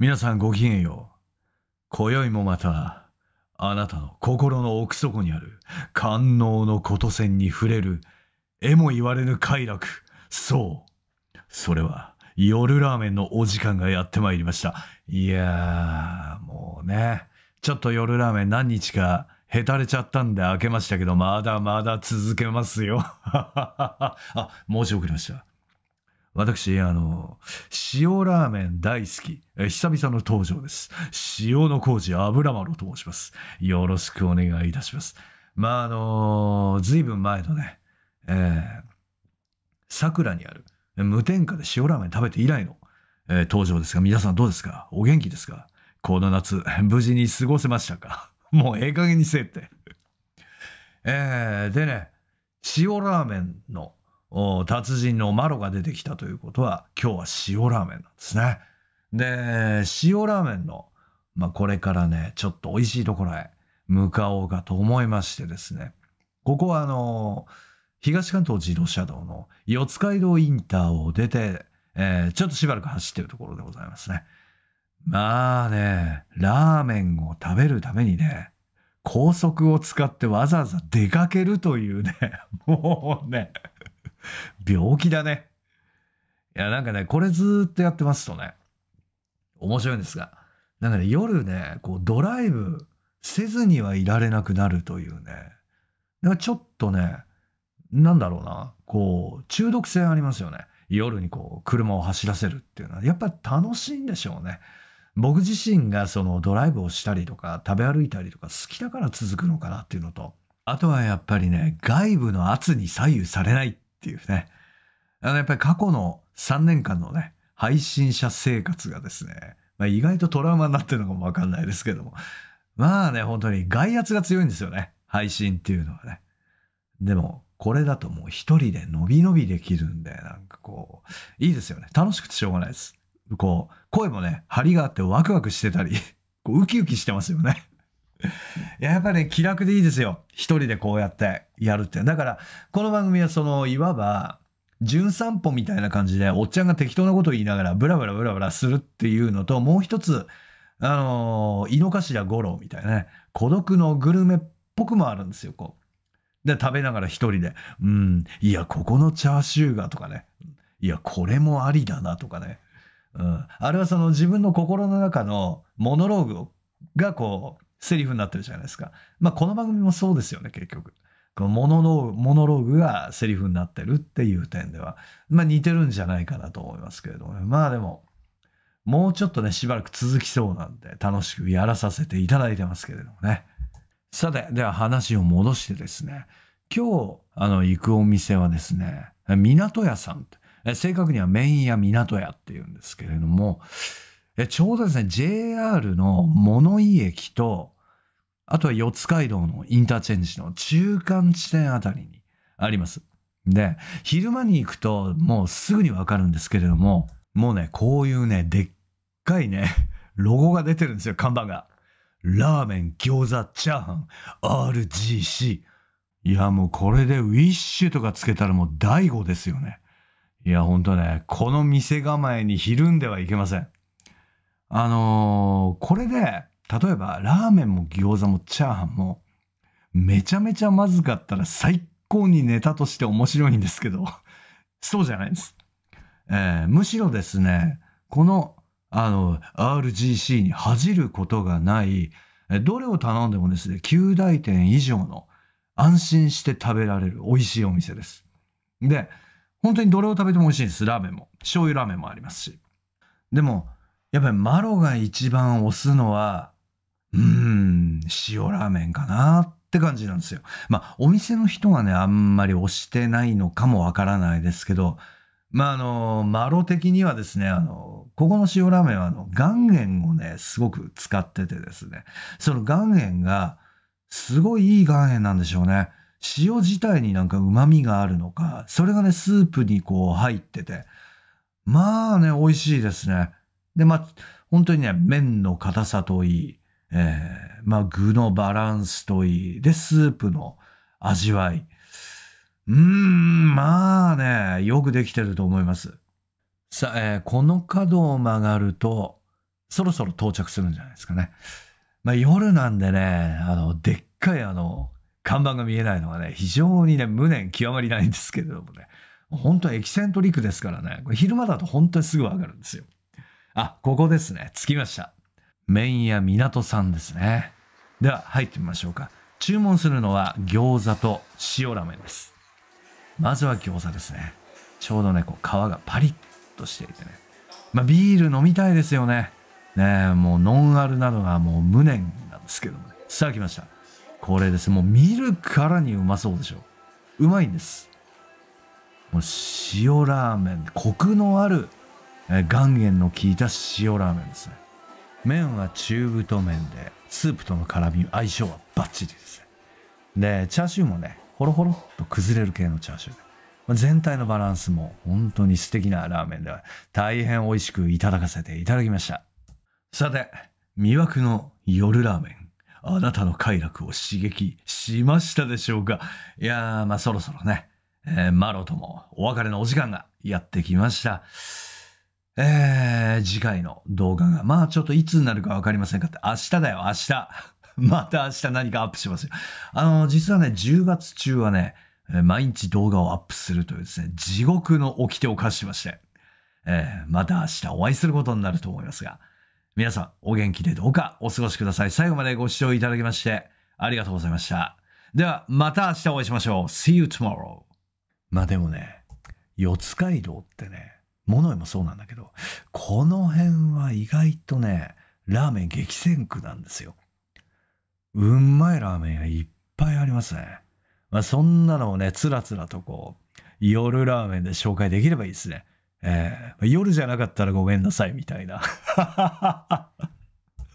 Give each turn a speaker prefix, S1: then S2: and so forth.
S1: 皆さんごきげんよう。今宵もまた、あなたの心の奥底にある、官能のこと線に触れる、えも言われぬ快楽。そう。それは、夜ラーメンのお時間がやってまいりました。いやー、もうね、ちょっと夜ラーメン何日かへたれちゃったんで開けましたけど、まだまだ続けますよ。あ、申し遅れました。私、あの、塩ラーメン大好き。久々の登場です。塩の工事油丸と申します。よろしくお願いいたします。まあ、あの、ずいぶん前のね、えー、桜にある無添加で塩ラーメン食べて以来の、えー、登場ですが、皆さんどうですかお元気ですかこの夏、無事に過ごせましたか もうええ加減にせえって。えー、でね、塩ラーメンの達人のマロが出てきたということは、今日は塩ラーメンなんですね。で、塩ラーメンの、まあ、これからね、ちょっと美味しいところへ向かおうかと思いましてですね。ここはあの、東関東自動車道の四街道インターを出て、えー、ちょっとしばらく走ってるところでございますね。まあね、ラーメンを食べるためにね、高速を使ってわざわざ出かけるというね、もうね、病気だね。いや、なんかね、これずっとやってますとね、面白いんですが、なんかね、夜ね、こう、ドライブせずにはいられなくなるというね、なんかちょっとね、なんだろうな、こう、中毒性ありますよね。夜にこう、車を走らせるっていうのは、やっぱ楽しいんでしょうね。僕自身がそのドライブをしたりとか、食べ歩いたりとか好きだから続くのかなっていうのと、あとはやっぱりね、外部の圧に左右されないっっていうね。あの、やっぱり過去の3年間のね、配信者生活がですね、まあ、意外とトラウマになってるのかもわかんないですけども。まあね、本当に外圧が強いんですよね。配信っていうのはね。でも、これだともう一人で伸び伸びできるんで、なんかこう、いいですよね。楽しくてしょうがないです。こう、声もね、張りがあってワクワクしてたり、こうウキウキしてますよね。やっぱね、気楽でいいですよ。一人でこうやって、やるって。だから、この番組はその、いわば、純散歩みたいな感じで、おっちゃんが適当なことを言いながら、ブラブラブラブラするっていうのと、もう一つ、あのー、井の頭五郎みたいなね、孤独のグルメっぽくもあるんですよ、こう。で、食べながら一人で、うん、いや、ここのチャーシューがとかね、いや、これもありだなとかね。うん。あれはその自分の心の中のモノローグがこう、セリフになってるじゃないですか。まあ、この番組もそうですよね、結局。このモノローグモノローグがセリフになってるっていう点では、まあ、似てるんじゃないかなと思いますけれども、ね、まあでももうちょっとねしばらく続きそうなんで楽しくやらさせていただいてますけれどもねさてでは話を戻してですね今日あの行くお店はですね港屋さん正確には麺屋港屋っていうんですけれどもちょうどですね JR の物井駅とあとは四街道のインターチェンジの中間地点あたりにあります。で、昼間に行くともうすぐにわかるんですけれども、もうね、こういうね、でっかいね、ロゴが出てるんですよ、看板が。ラーメン、餃子、チャーハン、RGC。いや、もうこれでウィッシュとかつけたらもう大悟ですよね。いや、ほんとね、この店構えにひるんではいけません。あのー、これで、例えばラーメンも餃子もチャーハンもめちゃめちゃまずかったら最高にネタとして面白いんですけど そうじゃないです。えー、むしろですね、この、あの、RGC に恥じることがない、どれを頼んでもですね、9大店以上の安心して食べられる美味しいお店です。で、本当にどれを食べても美味しいんです。ラーメンも。醤油ラーメンもありますし。でも、やっぱりマロが一番推すのは、うーん、塩ラーメンかなって感じなんですよ。まあ、お店の人がね、あんまり推してないのかもわからないですけど、まあ、あの、マロ的にはですね、あの、ここの塩ラーメンは、あの、岩塩をね、すごく使っててですね、その岩塩が、すごいいい岩塩なんでしょうね。塩自体になんか旨味があるのか、それがね、スープにこう入ってて、まあね、美味しいですね。で、まあ、本当にね、麺の硬さといい、えー、まあ具のバランスといい、で、スープの味わい。うーん、まあね、よくできてると思います。さあ、えー、この角を曲がると、そろそろ到着するんじゃないですかね。まあ夜なんでね、あの、でっかいあの、看板が見えないのはね、非常にね、無念極まりないんですけれどもね。本当エキセントリックですからね。これ昼間だと本当にすぐわかるんですよ。あ、ここですね。着きました。麺屋港さんですね。では入ってみましょうか。注文するのは餃子と塩ラーメンです。まずは餃子ですね。ちょうどね、こう皮がパリッとしていてね。まあビール飲みたいですよね。ねもうノンアルなのがもう無念なんですけどもね。さあ来ました。これです。もう見るからにうまそうでしょう。うまいんです。もう塩ラーメン。コクのある、え岩塩の効いた塩ラーメンですね。麺は中太麺でスープとの絡み相性はバッチリですでチャーシューもねほろほろっと崩れる系のチャーシューで、まあ、全体のバランスも本当に素敵なラーメンで大変美味しくいただかせていただきましたさて魅惑の夜ラーメンあなたの快楽を刺激しましたでしょうかいやーまあそろそろね、えー、マロともお別れのお時間がやってきましたえー、次回の動画が、まあちょっといつになるかわかりませんかって、明日だよ、明日。また明日何かアップしますよ。あの、実はね、10月中はね、毎日動画をアップするというですね、地獄の掟を犯しまして、えー、また明日お会いすることになると思いますが、皆さんお元気でどうかお過ごしください。最後までご視聴いただきましてありがとうございました。では、また明日お会いしましょう。See you tomorrow. まあでもね、四街道ってね、物へもそうなんだけど、この辺は意外とね、ラーメン激戦区なんですよ。うんまいラーメンがいっぱいありますね。まあ、そんなのをね、つらつらとこう、夜ラーメンで紹介できればいいですね。えー、夜じゃなかったらごめんなさいみたいな。